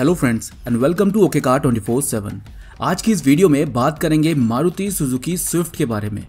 hello friends and welcome to okay car twenty four seven आज की इस video में बात करेंगे मारुति सुजुकी स्विफ्ट के बारे में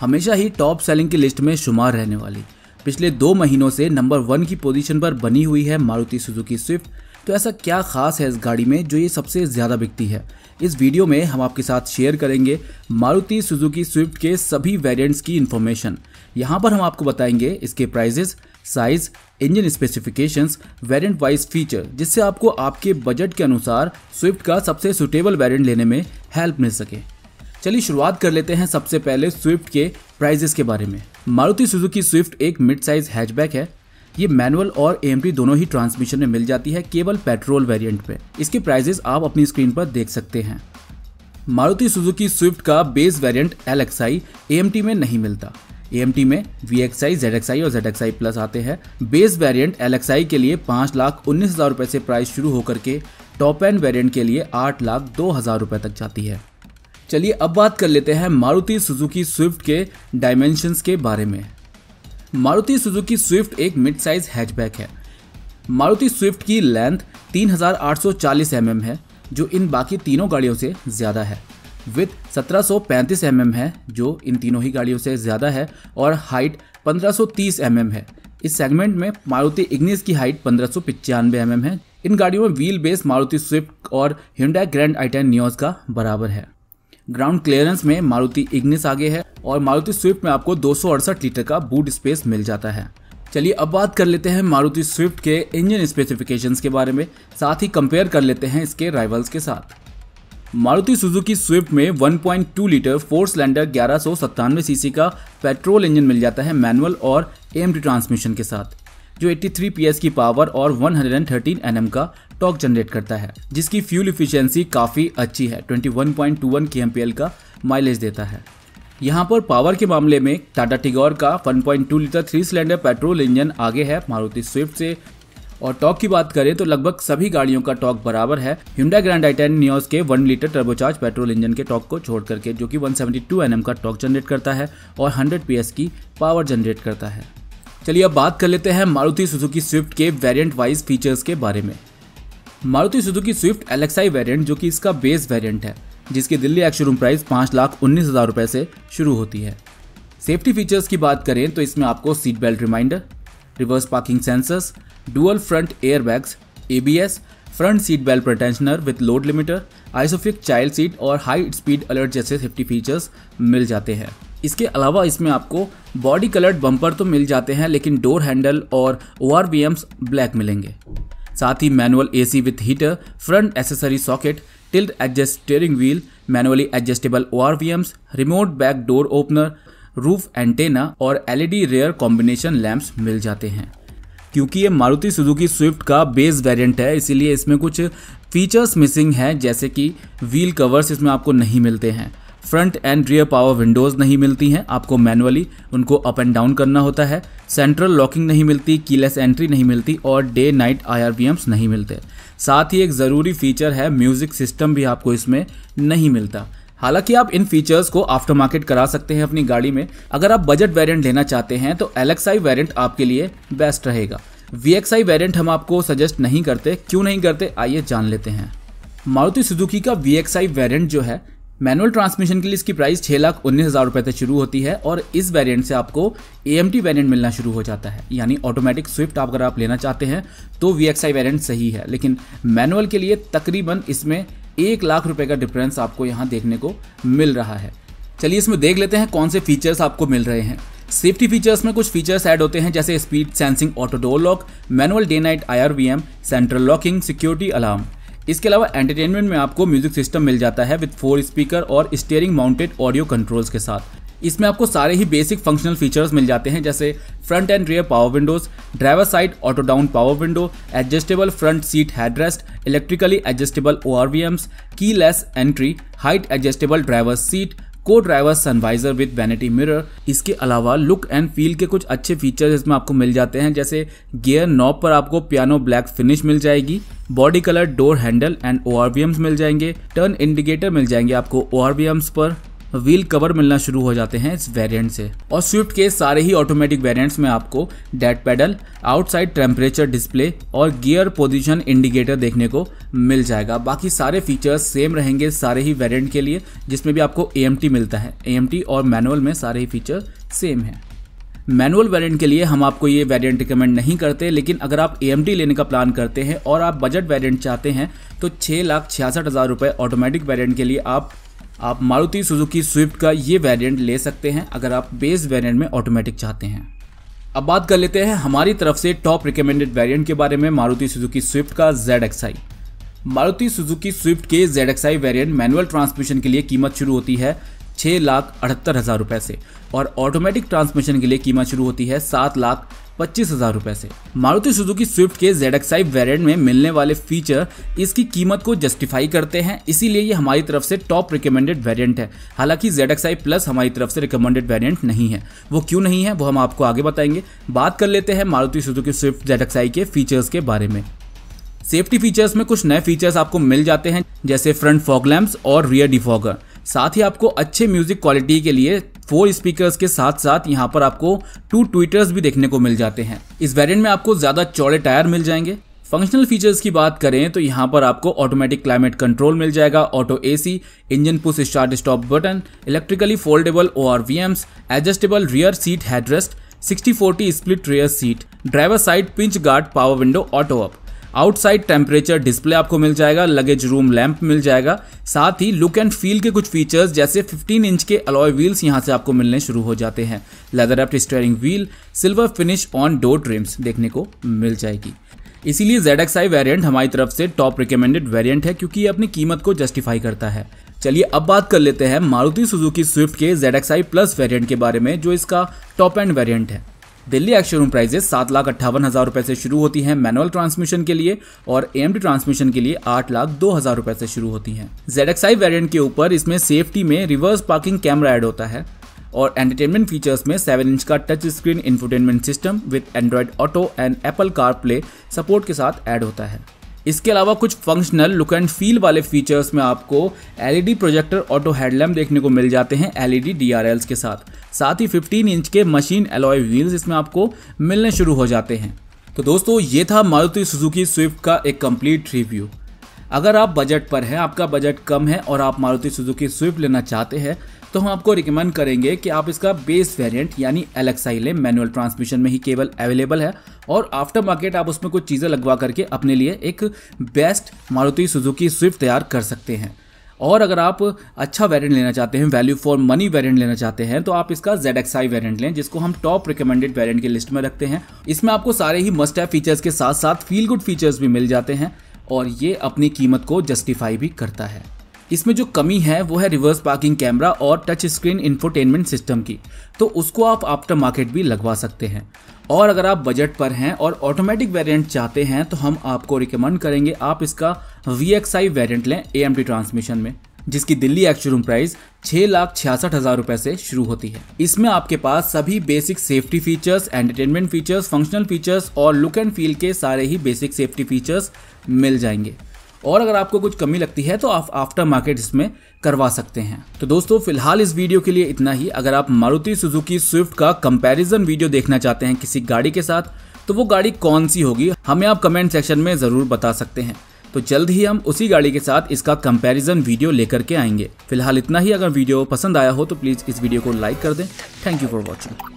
हमेशा ही टॉप सेलिंग की लिस्ट में शुमार रहने वाली पिछले दो महीनों से नंबर वन की पोजीशन पर बनी हुई है मारुति सुजुकी स्विफ्ट तो ऐसा क्या खास है इस गाड़ी में जो ये सबसे ज़्यादा बिकती है इस वीडियो में हम आपके साथ शेयर करेंगे मारुति सुजुकी स्विफ्ट के सभी वेरियंट्स की इन्फॉर्मेशन यहाँ पर हम आपको बताएंगे इसके prices size engine specifications variant wise feature जिससे आपको आपके बजट के अनुसार स्विफ्ट का सबसे सुटेबल वेरिएंट लेने में हेल्प मिल सके चलिए शुरुआत कर लेते हैं सबसे पहले स्विफ्ट के प्राइजेस के बारे में मारुति सुजुकी स्विफ्ट एक मिड साइज हैचबैक है ये मैनुअल और एम दोनों ही ट्रांसमिशन में मिल जाती है केवल पेट्रोल वेरिएंट पे इसके प्राइजेस आप अपनी स्क्रीन पर देख सकते हैं मारुति सुजुकी स्विफ्ट का बेस वेरिएंट एल एक्स में नहीं मिलता ए में V X I Z X I और जेड एक्स आई प्लस आते हैं base variant L X I के लिए पाँच लाख उन्नीस हज़ार रुपये से प्राइस शुरू होकर के टॉप एंड वेरिएंट के लिए आठ लाख दो हज़ार रुपये तक जाती है चलिए अब बात कर लेते हैं मारुति सुजुकी स्विफ्ट के डायमेंशंस के बारे में मारुति सुजुकी स्विफ्ट एक मिड साइज हैचबैक है मारुति स्विफ्ट की लेंथ 3840 mm है जो इन बाकी तीनों गाड़ियों से ज़्यादा है विथ 1735 सौ mm है जो इन तीनों ही गाड़ियों से ज़्यादा है और हाइट 1530 सौ mm है इस सेगमेंट में मारुति इग्निस की हाइट पंद्रह सौ mm है इन गाड़ियों में व्हील बेस मारुति स्विफ्ट और हिंडा ग्रैंड आई टेन का बराबर है ग्राउंड क्लियरेंस में मारुति इग्निस आगे है और मारुति स्विफ्ट में आपको दो लीटर का बूट स्पेस मिल जाता है चलिए अब बात कर लेते हैं मारुति स्विफ्ट के इंजन स्पेसिफिकेशंस के बारे में साथ ही कंपेयर कर लेते हैं इसके राइवल्स के साथ मारुति सुजुकी स्विफ्ट में 1.2 लीटर फोर सिलेंडर ग्यारह सीसी का पेट्रोल इंजन मिल जाता है मैनुअल और एम ट्रांसमिशन के साथ जो 83 पीएस की पावर और 113 हंड्रेड का टॉक जनरेट करता है जिसकी फ्यूल इफिशियंसी काफ़ी अच्छी है 21.21 पॉइंट का माइलेज देता है यहाँ पर पावर के मामले में टाटा टिगोर का 1.2 litre three cylinder petrol engine आगे है मारुति स्विफ्ट से और टॉक की बात करें तो लगभग सभी गाड़ियों का टॉक बराबर है Hyundai Grand I ten Nios के one litre turbocharge petrol engine के टॉक को छोड़ करके जो कि 172 सेवेंटी का टॉक जनरेट करता है और 100 पीएस की पावर जनरेट करता है चलिए अब बात कर लेते हैं मारुति सुजुकी स्विफ्ट के वेरियंट वाइज फीचर्स के बारे में Maruti Suzuki Swift L X I variant जो कि इसका बेस वेरियंट है जिसकी दिल्ली एक्शोरूम प्राइस पाँच लाख उन्नीस हज़ार रुपये से शुरू होती है सेफ्टी फीचर्स की बात करें तो इसमें आपको seat belt reminder reverse parking sensors bags A B S front seat belt pretensioner with load limiter ISOFIX child seat और हाई स्पीड अलर्ट जैसे सेफ्टी फीचर्स मिल जाते हैं इसके अलावा इसमें आपको बॉडी कलर्ड बम्पर तो मिल जाते हैं लेकिन डोर हैंडल और ओ आर ब्लैक मिलेंगे साथ ही manual A C with heater front accessory socket tilt adjust steering wheel manually adjustable O R remote back door opener roof antenna और एलईडी रेयर कॉम्बिनेशन लैंप्स मिल जाते हैं क्योंकि ये मारुति सुजुकी स्विफ्ट का बेस वेरिएंट है इसीलिए इसमें कुछ फीचर्स मिसिंग हैं जैसे कि व्हील कवर्स इसमें आपको नहीं मिलते हैं front and rear power windows नहीं मिलती हैं आपको मैनुअली उनको अप एंड डाउन करना होता है सेंट्रल लॉकिंग नहीं मिलती कीलेस एंट्री नहीं मिलती और डे नाइट आई नहीं मिलते साथ ही एक ज़रूरी फीचर है म्यूज़िक सिस्टम भी आपको इसमें नहीं मिलता हालांकि आप इन फीचर्स को आफ्टर मार्केट करा सकते हैं अपनी गाड़ी में अगर आप बजट वेरिएंट लेना चाहते हैं तो एलेक्साई वेरियंट आपके लिए बेस्ट रहेगा वी एक्स आई वेरियंट हम आपको सजेस्ट नहीं करते क्यों नहीं करते आइए जान लेते हैं मारुति सुजुकी का वी एक्स आई वेरियंट जो है मैनुअल ट्रांसमिशन के लिए इसकी प्राइस छः लाख उन्नीस हज़ार रुपये से शुरू होती है और इस वेरिएंट से आपको ए एम टी वेरियंट मिलना शुरू हो जाता है यानी ऑटोमेटिक स्विफ्ट अगर आप लेना चाहते हैं तो वी एक्स आई वेरियंट सही है लेकिन मैनुअल के लिए तकरीबन इसमें एक लाख रुपए का डिफरेंस आपको यहाँ देखने को मिल रहा है चलिए इसमें देख लेते हैं कौन से फीचर्स आपको मिल रहे हैं सेफ्टी फीचर्स में कुछ फीचर्स ऐड होते हैं जैसे speed sensing auto door lock manual day night I central locking security alarm इसके अलावा एंटरटेनमेंट में आपको म्यूजिक सिस्टम मिल जाता है विद फोर स्पीकर और स्टेयरिंग माउंटेड ऑडियो कंट्रोल्स के साथ इसमें आपको सारे ही बेसिक फंक्शनल फीचर्स मिल जाते हैं जैसे front and rear power windows driver side auto down power window adjustable front seat headrest electrically adjustable O R V keyless entry height adjustable driver seat को driver sun visor with vanity mirror इसके अलावा look and feel के कुछ अच्छे features इसमें आपको मिल जाते हैं जैसे गियर नॉब पर आपको पियानो ब्लैक फिनिश मिल जाएगी body colour door handle and O R V Ms मिल जाएंगे टर्न इंडिकेटर मिल जाएंगे आपको ओ आर वी एम्स पर व्हील कवर मिलना शुरू हो जाते हैं इस वेरिएंट से और स्विफ्ट के सारे ही ऑटोमेटिक वेरिएंट्स में आपको dead pedal outside temperature display और गियर पोजीशन इंडिकेटर देखने को मिल जाएगा बाकी सारे फीचर्स सेम रहेंगे सारे ही वेरिएंट के लिए जिसमें भी आपको ए मिलता है ए और मैनुअल में सारे ही फीचर सेम हैं मैनुअल वेरिएंट के लिए हम आपको ये वेरिएंट रिकमेंड नहीं करते लेकिन अगर आप ए लेने का प्लान करते हैं और आप बजट वेरिएंट चाहते हैं तो छः लाख छियासठ हज़ार रुपये ऑटोमेटिक वेरिएंट के लिए आप आप मारुति सुजुकी स्विफ्ट का ये वेरिएंट ले सकते हैं अगर आप बेस वेरिएंट में ऑटोमेटिक चाहते हैं अब बात कर लेते हैं हमारी तरफ से टॉप रिकमेंडेड वेरिएंट के बारे में मारुति सुजुकी स्विफ्ट का Z I Maruti Suzuki Swift के Z X I variant manual transmission के लिए कीमत शुरू होती है छः लाख अठहत्तर हज़ार रुपये से और ऑटोमेटिक ट्रांसमिशन के लिए कीमत शुरू होती है सात लाख पच्चीस हजार रुपए से मारुति सुजुकी स्विफ्ट के जेड एक्स वेरियंट में मिलने वाले फीचर इसकी कीमत को जस्टिफाई करते हैं इसीलिए ये हमारी तरफ से टॉप रिकमेंडेड वेरिएंट है हालांकि जेड एक्स प्लस हमारी तरफ से रिकमेंडेड वेरिएंट नहीं है वो क्यों नहीं है वो हम आपको आगे बताएंगे बात कर लेते हैं Maruti Suzuki Swift Z X के फीचर्स के बारे में सेफ्टी फीचर्स में कुछ नए फीचर्स आपको मिल जाते हैं जैसे फ्रंट फॉग लैम्प और रियर डिफॉगर साथ ही आपको अच्छे म्यूजिक क्वालिटी के लिए फोर स्पीकर्स के साथ साथ यहाँ पर आपको टू ट्विटर्स भी देखने को मिल जाते हैं इस वेरिएंट में आपको ज़्यादा चौड़े टायर मिल जाएंगे फंक्शनल फीचर्स की बात करें तो यहाँ पर आपको ऑटोमेटिक क्लाइमेट कंट्रोल मिल जाएगा auto AC, engine push start stop button electrically foldable O R V Ms adjustable rear seat headrest sixty forty split rear seat driver side pinch guard power window auto up outside temperature display आपको मिल जाएगा luggage room lamp मिल जाएगा साथ ही look and feel के कुछ features जैसे 15 inch के alloy wheels यहां से आपको मिलने शुरू हो जाते हैं leather wrapped steering wheel silver finish on door trims देखने को मिल जाएगी इसीलिए जेड एक्स आई वेरियंट हमारी तरफ से टॉप रिकमेंडेड वेरियंट है क्योंकि ये अपनी कीमत को जस्टिफाई करता है चलिए अब बात कर लेते हैं मारुति सुजुकी स्विफ्ट के Z X I plus variant के बारे में जो इसका टॉप एंड वेरियंट है दिल्ली एक्शोरूम प्राइजेस सात लाख अट्ठावन हज़ार रुपये से शुरू होती हैं मैनुअल ट्रांसमिशन के लिए और एम ट्रांसमिशन के लिए आठ लाख दो हज़ार रुपये से शुरू होती हैं जेड एक्स वेरियंट के ऊपर इसमें सेफ्टी में रिवर्स पार्किंग कैमरा एड होता है और एंटरटेनमेंट फीचर्स में सेवन इंच का touch screen infotainment system with Android auto and Apple car play support के साथ ऐड होता है इसके अलावा कुछ फंक्शनल लुक एंड फील वाले फीचर्स में आपको एलईडी प्रोजेक्टर ऑटो हेडलैम्प देखने को मिल जाते हैं एलईडी डीआरएल्स e के साथ साथ ही 15 इंच के मशीन एलॉय व्हील्स इसमें आपको मिलने शुरू हो जाते हैं तो दोस्तों ये था मारुति सुजुकी स्विफ्ट का एक कंप्लीट रिव्यू अगर आप बजट पर हैं आपका बजट कम है और आप मारुति सुजुकी स्विफ्ट लेना चाहते हैं तो हम आपको रिकमेंड करेंगे कि आप इसका बेस वेरिएंट यानी एलेक्साई लें मैनुअल ट्रांसमिशन में ही केवल अवेलेबल है और आफ्टर मार्केट आप उसमें कुछ चीज़ें लगवा करके अपने लिए एक बेस्ट मारुति सुजुकी स्विफ्ट तैयार कर सकते हैं और अगर आप अच्छा वेरिएंट लेना चाहते हैं वैल्यू फॉर मनी वेरिएंट लेना चाहते हैं तो आप इसका जेड एक्स आई वेरियंट लें जिसको हम टॉप रिकमेंडेड वेरिएंट की लिस्ट में रखते हैं इसमें आपको सारे ही मस्ट है फीचर्स के साथ साथ फील गुड फीचर्स भी मिल जाते हैं और ये अपनी कीमत को जस्टिफाई भी करता है इसमें जो कमी है वो है रिवर्स पार्किंग कैमरा और टच स्क्रीन इंफोटेनमेंट सिस्टम की तो उसको आप आफ्टर मार्केट भी लगवा सकते हैं और अगर आप बजट पर हैं और ऑटोमेटिक वेरिएंट चाहते हैं तो हम आपको रिकमेंड करेंगे आप इसका वी एक्स आई वेरियंट लें ए ट्रांसमिशन में जिसकी दिल्ली एक्शोरूम प्राइस छह लाख छियासठ हजार रूपए से शुरू होती है इसमें आपके पास सभी basic safety features entertainment features functional features और लुक एंड फील के सारे ही बेसिक सेफ्टी फीचर्स मिल जाएंगे और अगर आपको कुछ कमी लगती है तो आप आफ्टर मार्केट इसमें करवा सकते हैं तो दोस्तों फिलहाल इस वीडियो के लिए इतना ही अगर आप मारुति सुजुकी स्विफ्ट का कंपैरिजन वीडियो देखना चाहते हैं किसी गाड़ी के साथ तो वो गाड़ी कौन सी होगी हमें आप कमेंट सेक्शन में ज़रूर बता सकते हैं तो जल्द ही हम उसी गाड़ी के साथ इसका कंपैरिजन वीडियो लेकर के आएंगे फिलहाल इतना ही अगर वीडियो पसंद आया हो तो प्लीज़ इस वीडियो को लाइक कर दें थैंक यू फॉर वॉचिंग